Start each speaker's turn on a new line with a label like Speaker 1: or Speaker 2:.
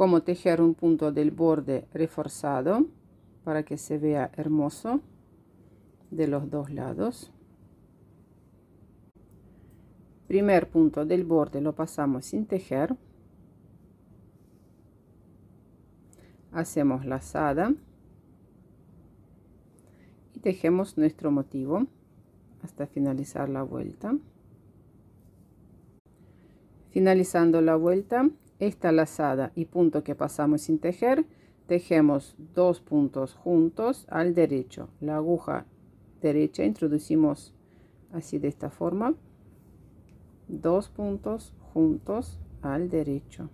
Speaker 1: cómo tejer un punto del borde reforzado para que se vea hermoso de los dos lados primer punto del borde lo pasamos sin tejer hacemos lazada y tejemos nuestro motivo hasta finalizar la vuelta finalizando la vuelta esta lazada y punto que pasamos sin tejer tejemos dos puntos juntos al derecho la aguja derecha introducimos así de esta forma dos puntos juntos al derecho